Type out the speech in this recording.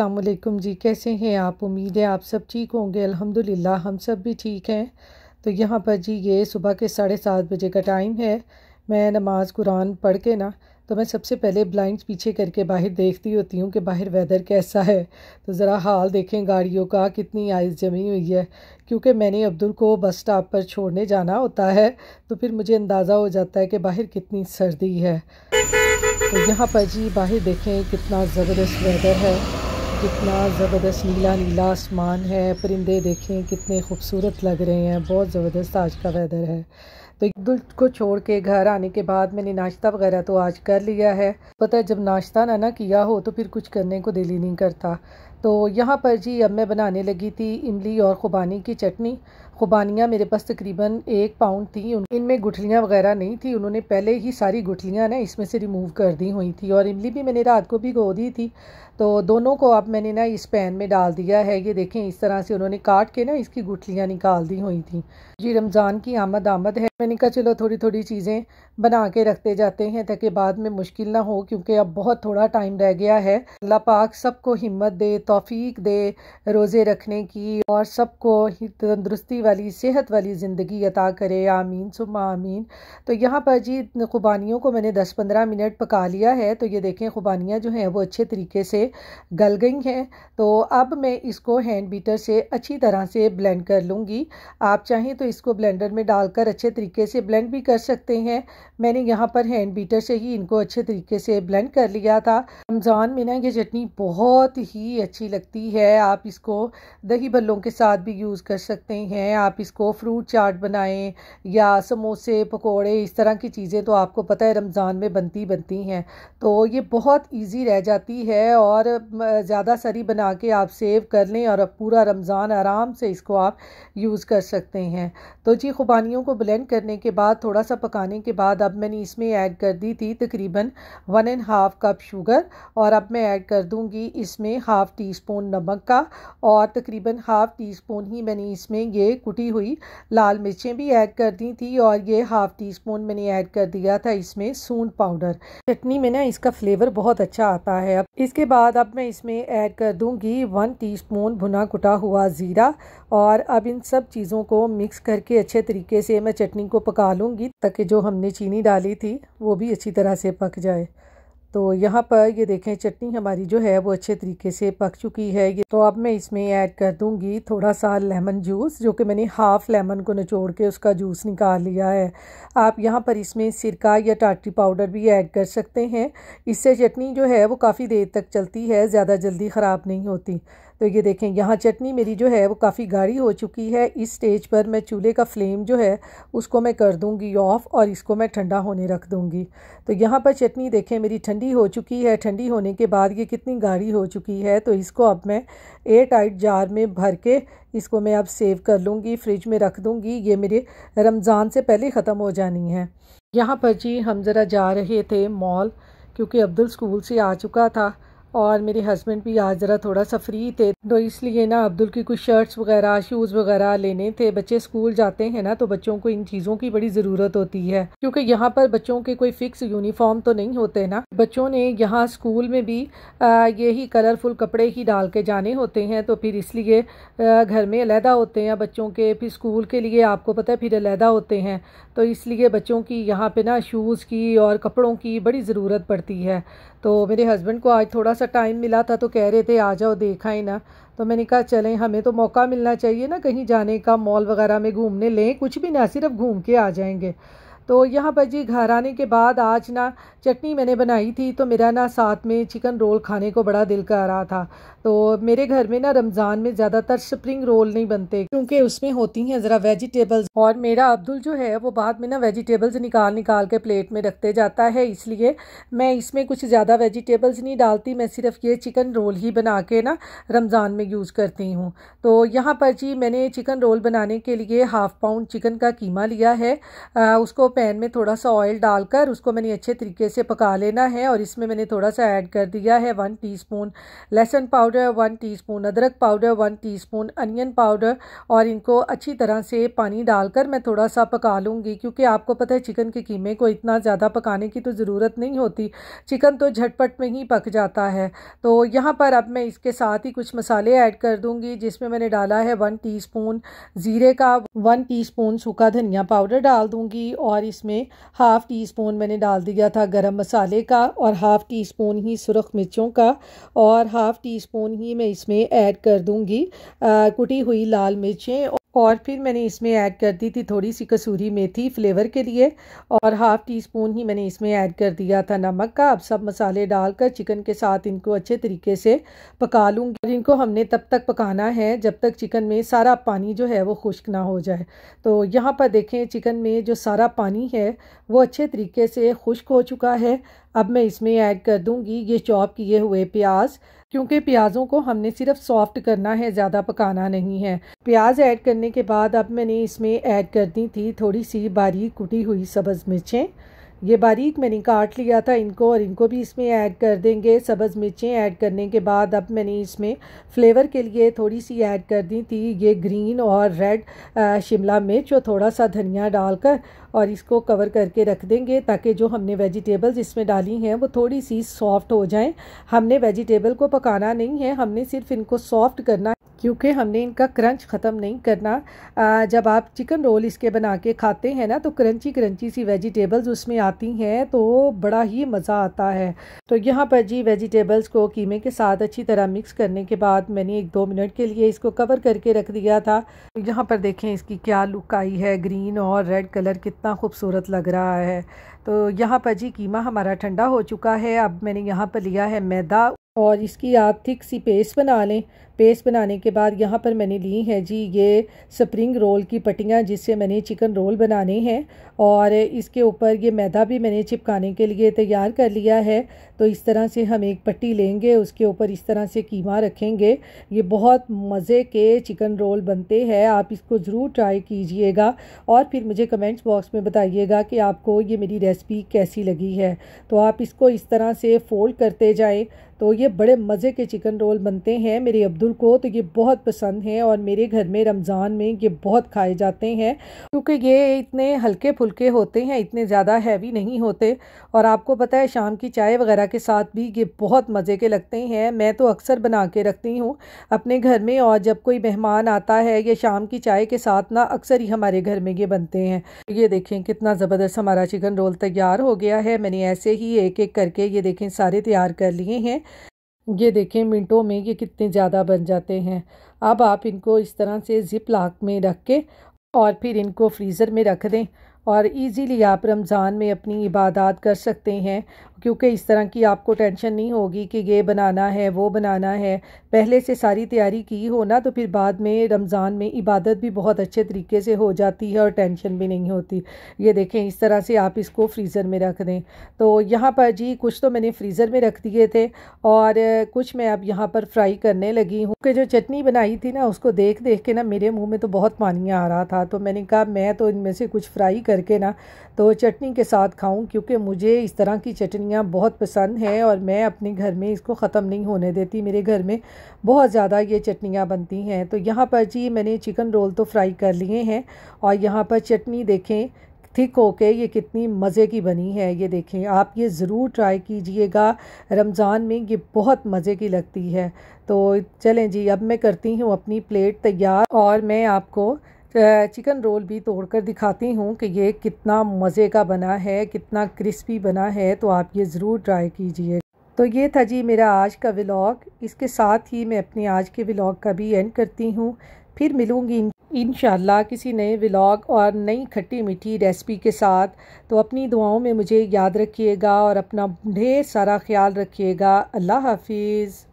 अल्लाम जी कैसे हैं आप उम्मीद है आप सब ठीक होंगे अल्हम्दुलिल्लाह हम सब भी ठीक हैं तो यहाँ पर जी ये सुबह के साढ़े सात बजे का टाइम है मैं नमाज़ कुरान पढ़ के ना तो मैं सबसे पहले ब्लाइंड्स पीछे करके बाहर देखती होती हूँ कि बाहर वेदर कैसा है तो ज़रा हाल देखें गाड़ियों का कितनी आइस जमी हुई है क्योंकि मैंने अब्दुल को बस स्टॉप पर छोड़ने जाना होता है तो फिर मुझे अंदाज़ा हो जाता है कि बाहर कितनी सर्दी है तो यहाँ पर जी बाहर देखें कितना ज़बरदस्त वेदर है कितना ज़बरदस्त नीला नीला आसमान है परिंदे देखें कितने खूबसूरत लग रहे हैं बहुत ज़बरदस्त आज का वेदर है तो दुल को छोड़ के घर आने के बाद मैंने नाश्ता वगैरह तो आज कर लिया है पता है जब नाश्ता ना ना किया हो तो फिर कुछ करने को दिल ही नहीं करता तो यहाँ पर जी अब मैं बनाने लगी थी इमली और खुबानी की चटनी खुबानियाँ मेरे पास तकरीबन एक पाउंड थी इनमें गुठलियाँ वगैरह नहीं थी उन्होंने पहले ही सारी गुठलियाँ ना इसमें से रिमूव कर दी हुई थी और इमली भी मैंने रात को भी गो दी थी तो दोनों को अब मैंने ना इस पैन में डाल दिया है ये देखें इस तरह से उन्होंने काट के ना इसकी गुठलियाँ निकाल दी हुई थी जी रमज़ान की आमद आमद है मैंने कहा चलो थोड़ी थोड़ी चीज़ें बना के रखते जाते हैं ताकि बाद में मुश्किल ना हो क्योंकि अब बहुत थोड़ा टाइम रह गया है अल्लाह पाक सबको हिम्मत दे तोफ़ी दे रोज़े रखने की और सबको तंदरुस्ती वाली सेहत वाली ज़िंदगी अता करे आमीन सुबह आमीन तो यहाँ पर जी खुबानियों को मैंने दस पंद्रह मिनट पका लिया है तो ये देखें खुबानियाँ जो हैं वो अच्छे तरीके से गल गई हैं तो अब मैं इसको हैंड बीटर से अच्छी तरह से ब्लेंड कर लूँगी आप चाहें तो इसको ब्लेंडर में डालकर अच्छे तरीके तरीके से ब्लेंड भी कर सकते हैं मैंने यहाँ पर हैंड बीटर से ही इनको अच्छे तरीके से ब्लेंड कर लिया था रमज़ान में ना ये चटनी बहुत ही अच्छी लगती है आप इसको दही भल्लों के साथ भी यूज़ कर सकते हैं आप इसको फ्रूट चाट बनाएं या समोसे पकोड़े इस तरह की चीज़ें तो आपको पता है रमज़ान में बनती बनती हैं तो ये बहुत ईजी रह जाती है और ज़्यादा सरी बना के आप सेव कर लें और पूरा रमज़ान आराम से इसको आप यूज़ कर सकते हैं तो जी खुबानियों को ब्लेंड करने के बाद थोड़ा सा पकाने के बाद अब मैंने इसमें ऐड कर दी थी तकरीबन one and half cup sugar और अब मैं ऐड कर दूंगी इसमें हाफ़ टी स्पून नमक का और तकरीबन हाफ़ टी स्पून ही मैंने इसमें ये कुटी हुई लाल मिर्चें भी ऐड कर दी थी और ये हाफ़ टी स्पून मैंने ऐड कर दिया था इसमें सूंद पाउडर चटनी में ना इसका फ्लेवर बहुत अच्छा आता है अब इसके बाद अब मैं इसमें ऐड कर दूँगी वन टी स्पून भुना कुटा हुआ ज़ीरा और अब इन सब चीज़ों को मिक्स करके अच्छे तरीके से मैं चटनी को पका लूँगी ताकि जो हमने चीनी डाली थी वो भी अच्छी तरह से पक जाए तो यहाँ पर ये देखें चटनी हमारी जो है वो अच्छे तरीके से पक चुकी है ये तो अब मैं इसमें ऐड कर दूँगी थोड़ा सा लेमन जूस जो कि मैंने हाफ़ लेमन को निचोड़ के उसका जूस निकाल लिया है आप यहाँ पर इसमें सिरका या टाटी पाउडर भी ऐड कर सकते हैं इससे चटनी जो है वो काफ़ी देर तक चलती है ज़्यादा जल्दी ख़राब नहीं होती तो ये देखें यहाँ चटनी मेरी जो है वो काफ़ी गाढ़ी हो चुकी है इस स्टेज पर मैं चूल्हे का फ्लेम जो है उसको मैं कर दूँगी ऑफ़ और इसको मैं ठंडा होने रख दूँगी तो यहाँ पर चटनी देखें मेरी ठंडी हो चुकी है ठंडी होने के बाद ये कितनी गाढ़ी हो चुकी है तो इसको अब मैं एयर टाइट जार में भर के इसको मैं अब सेव कर लूँगी फ्रिज में रख दूँगी ये मेरे रमज़ान से पहले ख़त्म हो जानी है यहाँ पर जी हम ज़रा जा रहे थे मॉल क्योंकि अब्दुल स्कूल से आ चुका था और मेरे हस्बैंड भी आज ज़रा थोड़ा सा फ्री थे तो इसलिए ना अब्दुल की कुछ शर्ट्स वगैरह शूज़ वगैरह लेने थे बच्चे स्कूल जाते हैं ना तो बच्चों को इन चीज़ों की बड़ी ज़रूरत होती है क्योंकि यहाँ पर बच्चों के कोई फ़िक्स यूनिफॉर्म तो नहीं होते ना बच्चों ने यहाँ स्कूल में भी यही कलरफुल कपड़े ही डाल के जाने होते हैं तो फिर इसलिए घर में अलहदा होते हैं बच्चों के फिर स्कूल के लिए आपको पता है फिर अलहदा होते हैं तो इसलिए बच्चों की यहाँ पे ना शूज़ की और कपड़ों की बड़ी ज़रूरत पड़ती है तो मेरे हस्बैंड को आज थोड़ा सा टाइम मिला था तो कह रहे थे आ जाओ देखा ही ना तो मैंने कहा चलें हमें तो मौका मिलना चाहिए ना कहीं जाने का मॉल वगैरह में घूमने लें कुछ भी ना सिर्फ घूम के आ जाएंगे तो यहाँ पर जी घर आने के बाद आज ना चटनी मैंने बनाई थी तो मेरा ना साथ में चिकन रोल खाने को बड़ा दिल कर रहा था तो मेरे घर में ना रमज़ान में ज़्यादातर स्प्रिंग रोल नहीं बनते क्योंकि उसमें होती हैं ज़रा वेजिटेबल्स और मेरा अब्दुल जो है वो बाद में ना वेजिटेबल्स निकाल निकाल के प्लेट में रखते जाता है इसलिए मैं इसमें कुछ ज़्यादा वेजिटेबल्स नहीं डालती मैं सिर्फ ये चिकन रोल ही बना के ना रमज़ान में यूज़ करती हूँ तो यहाँ पर जी मैंने चिकन रोल बनाने के लिए हाफ़ पाउंड चिकन का कीमा लिया है उसको पैन में थोड़ा सा ऑयल डालकर उसको मैंने अच्छे तरीके से पका लेना है और इसमें मैंने थोड़ा सा ऐड कर दिया है वन टीस्पून लहसुन पाउडर वन टीस्पून अदरक powder one teaspoon onion powder और इनको अच्छी तरह से पानी डालकर मैं थोड़ा सा पका लूँगी क्योंकि आपको पता है चिकन के कीमे को इतना ज़्यादा पकाने की तो ज़रूरत नहीं होती चिकन तो झटपट में ही पक जाता है तो यहाँ पर अब मैं इसके साथ ही कुछ मसाले ऐड कर दूँगी जिसमें मैंने डाला है वन टी ज़ीरे का वन टी सूखा धनिया पाउडर डाल दूँगी और इसमें हाफ़ टी स्पून मैंने डाल दिया था गरम मसाले का और हाफ़ टी स्पून ही सुरख मिर्चों का और हाफ़ टी स्पून ही मैं इसमें ऐड कर दूंगी कुटी हुई लाल मिर्चें और फिर मैंने इसमें ऐड कर दी थी थोड़ी सी कसूरी मेथी फ्लेवर के लिए और हाफ़ टी स्पून ही मैंने इसमें ऐड कर दिया था नमक का अब सब मसाले डालकर चिकन के साथ इनको अच्छे तरीके से पका लूँगी और इनको हमने तब तक पकाना है जब तक चिकन में सारा पानी जो है वो खुश्क ना हो जाए तो यहाँ पर देखें चिकन में जो सारा पानी है वो अच्छे तरीके से खुश्क हो चुका है अब मैं इसमें ऐड कर दूँगी ये चॉप किए हुए प्याज क्योंकि प्याज़ों को हमने सिर्फ सॉफ्ट करना है ज़्यादा पकाना नहीं है प्याज ऐड करने के बाद अब मैंने इसमें ऐड कर दी थी थोड़ी सी बारीक कुटी हुई सब्ज़ मिर्चें ये बारीक मैंने काट लिया था इनको और इनको भी इसमें ऐड कर देंगे सब्ज़ मिर्चें ऐड करने के बाद अब मैंने इसमें फ़्लेवर के लिए थोड़ी सी ऐड कर दी थी ये ग्रीन और रेड शिमला मिर्च और थोड़ा सा धनिया डालकर और इसको कवर करके रख देंगे ताकि जो हमने वेजिटेबल्स इसमें डाली हैं वो थोड़ी सी सॉफ़्ट हो जाएँ हमने वेजिटेबल को पकाना नहीं है हमने सिर्फ इनको सॉफ़्ट करना क्योंकि हमने इनका क्रंच ख़त्म नहीं करना आ, जब आप चिकन रोल इसके बना के खाते हैं ना तो क्रंची क्रंची सी वेजिटेबल्स उसमें आती हैं तो बड़ा ही मज़ा आता है तो यहाँ पर जी वेजिटेबल्स को कीमे के साथ अच्छी तरह मिक्स करने के बाद मैंने एक दो मिनट के लिए इसको कवर करके रख दिया था यहाँ पर देखें इसकी क्या लुक आई है ग्रीन और रेड कलर कितना खूबसूरत लग रहा है तो यहाँ पर जी कीमा हमारा ठंडा हो चुका है अब मैंने यहाँ पर लिया है मैदा और इसकी आप थिक सी पेस्ट बना लें पेस्ट बनाने के बाद यहाँ पर मैंने ली है जी ये स्प्रिंग रोल की पट्टियाँ जिससे मैंने चिकन रोल बनाने हैं और इसके ऊपर ये मैदा भी मैंने चिपकाने के लिए तैयार कर लिया है तो इस तरह से हम एक पट्टी लेंगे उसके ऊपर इस तरह से कीमा रखेंगे ये बहुत मज़े के चिकन रोल बनते हैं आप इसको ज़रूर ट्राई कीजिएगा और फिर मुझे कमेंट्स बॉक्स में बताइएगा कि आपको ये मेरी रेसिपी कैसी लगी है तो आप इसको इस तरह से फ़ोल्ड करते जाएँ तो ये बड़े मज़े के चिकन रोल बनते हैं मेरे अब्दुल बहादुर को तो ये बहुत पसंद है और मेरे घर में रमज़ान में ये बहुत खाए जाते हैं क्योंकि ये इतने हल्के फुलके होते हैं इतने ज़्यादा हैवी नहीं होते और आपको पता है शाम की चाय वगैरह के साथ भी ये बहुत मज़े के लगते हैं मैं तो अक्सर बना के रखती हूँ अपने घर में और जब कोई मेहमान आता है या शाम की चाय के साथ ना अक्सर ही हमारे घर में ये बनते हैं ये देखें कितना ज़बरदस्त हमारा चिकन रोल तैयार हो गया है मैंने ऐसे ही एक एक करके ये देखें सारे तैयार कर लिए हैं ये देखें मिनटों में ये कितने ज़्यादा बन जाते हैं अब आप इनको इस तरह से ज़िप लाक में रख के और फिर इनको फ्रीज़र में रख दें और इजीली आप रमज़ान में अपनी इबादत कर सकते हैं क्योंकि इस तरह की आपको टेंशन नहीं होगी कि ये बनाना है वो बनाना है पहले से सारी तैयारी की हो ना तो फिर बाद में रमज़ान में इबादत भी बहुत अच्छे तरीके से हो जाती है और टेंशन भी नहीं होती ये देखें इस तरह से आप इसको फ्रीज़र में रख दें तो यहाँ पर जी कुछ तो मैंने फ्रीज़र में रख दिए थे और कुछ मैं अब यहाँ पर फ्राई करने लगी हूँ कि जो चटनी बनाई थी ना उसको देख देख के ना मेरे मुँह में तो बहुत पानी आ रहा था तो मैंने कहा मैं तो इनमें से कुछ फ्राई करके ना तो चटनी के साथ खाऊं क्योंकि मुझे इस तरह की चटनियाँ बहुत पसंद हैं और मैं अपने घर में इसको ख़त्म नहीं होने देती मेरे घर में बहुत ज़्यादा ये चटनियाँ बनती हैं तो यहाँ पर जी मैंने चिकन रोल तो फ्राई कर लिए हैं और यहाँ पर चटनी देखें थिक होके ये कितनी मज़े की बनी है ये देखें आप ये ज़रूर ट्राई कीजिएगा रमज़ान में ये बहुत मज़े की लगती है तो चलें जी अब मैं करती हूँ अपनी प्लेट तैयार और मैं आपको चिकन रोल भी तोड़ कर दिखाती हूँ कि ये कितना मज़े का बना है कितना क्रिस्पी बना है तो आप ये ज़रूर ट्राई कीजिए तो ये था जी मेरा आज का व्लॉग इसके साथ ही मैं अपने आज के व्लॉग का भी एंड करती हूँ फिर मिलूँगी इन किसी नए व्लॉग और नई खट्टी मीठी रेसिपी के साथ तो अपनी दुआओं में मुझे याद रखिएगा और अपना ढेर सारा ख्याल रखिएगा अल्लाह हाफिज़